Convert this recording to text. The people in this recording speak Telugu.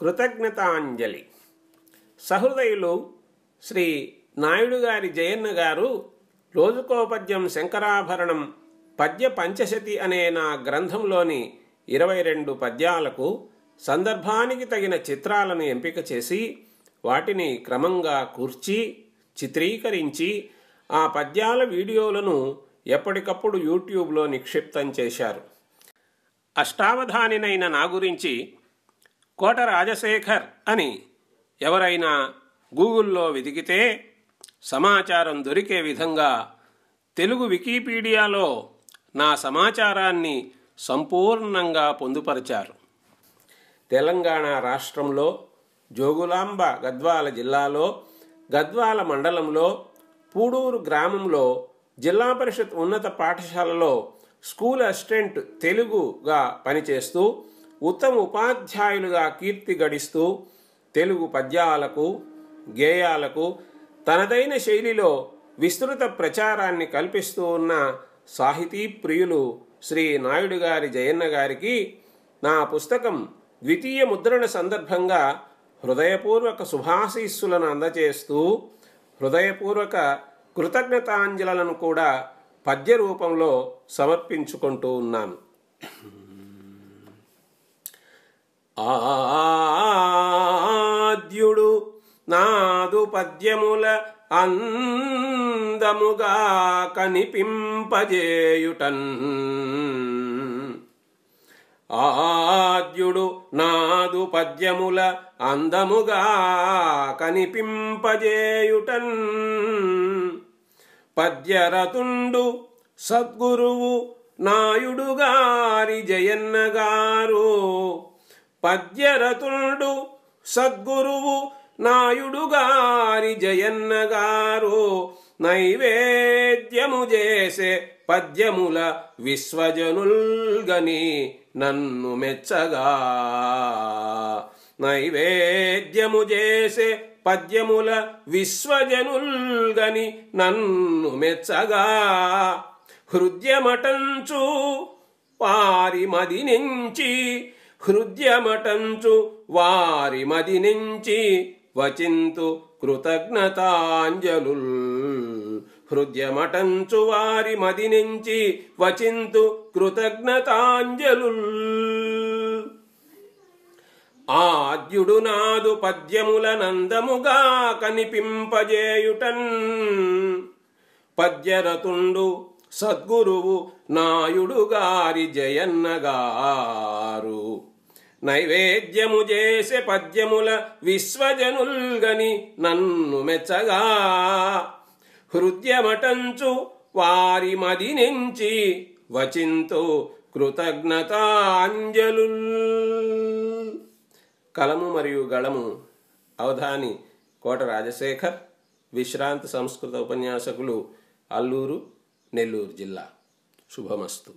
కృతజ్ఞతాంజలి సహృదయులు శ్రీ నాయుడు గారి జయన్న గారు రోజుకోపద్యం శంకరాభరణం పద్య పంచశతి అనే నా గ్రంథంలోని ఇరవై రెండు పద్యాలకు సందర్భానికి తగిన చిత్రాలను ఎంపిక చేసి వాటిని క్రమంగా కూర్చి చిత్రీకరించి ఆ పద్యాల వీడియోలను ఎప్పటికప్పుడు యూట్యూబ్లో నిక్షిప్తం చేశారు అష్టావధానినైన నా గురించి కోట రాజశేఖర్ అని ఎవరైనా గూగుల్లో వెతికితే సమాచారం దొరికే విధంగా తెలుగు వికీపీడియాలో నా సమాచారాన్ని సంపూర్ణంగా పొందుపరిచారు తెలంగాణ రాష్ట్రంలో జోగులాంబ గద్వాల జిల్లాలో గద్వాల మండలంలో పూడూరు గ్రామంలో జిల్లా పరిషత్ ఉన్నత పాఠశాలలో స్కూల్ అసిస్టెంట్ తెలుగుగా పనిచేస్తూ ఉత్తమ ఉపాధ్యాయులుగా కీర్తి గడిస్తూ తెలుగు పద్యాలకు గేయాలకు తనదైన శైలిలో విస్తృత ప్రచారాన్ని కల్పిస్తూ ఉన్న సాహితీ ప్రియులు శ్రీ నాయుడు గారి జయన్న గారికి నా పుస్తకం ద్వితీయ ముద్రణ సందర్భంగా హృదయపూర్వక శుభాశీస్సులను అందజేస్తూ హృదయపూర్వక కృతజ్ఞతాంజలను కూడా పద్య రూపంలో సమర్పించుకుంటూ ఉన్నాను ఆద్యుడు నాదు పద్యముల అందముగా కనిపింపజేయుటన్ ఆద్యుడు నాదు పద్యముల అందముగా కనిపింపజేయుటన్ పద్యరతుండు సద్గురువు నాయుడు గారి జయన్న గారు పద్యరతుడు సద్గురువు నాయుడుగారి జయన్నగారు నైవేద్యము చేసే పద్యముల విశ్వజనుల్గని నన్ను మెచ్చగా నైవేద్యము చేసే పద్యముల విశ్వజనుల్గని నన్ను మెచ్చగా హృదయమటంచు వారి నుంచి హృద్యమటంచు వారి మది నుంచి వచింతు కృతజ్ఞతాంజలుల్ హృద్యమటంచు వారి మది నుంచి వచింతు కృతజ్ఞతాంజలుల్ ఆద్యుడు నాదు పద్యముల నందముగా కనిపింపజేయుటన్ పద్యరతుండు సద్గురువు నాయుడు గారి జయన్నగారు నైవేద్యము చేసే పద్యముల విశ్వజనుల్గని నన్ను మెచ్చగా హృదయమటంచు వారి మది నుంచి వచింతో కృతజ్ఞతాంజలు కలము మరియు గళము అవధాని కోట రాజశేఖర్ విశ్రాంత సంస్కృత ఉపన్యాసకులు అల్లూరు నెల్లూరు జిల్లా శుభమస్తు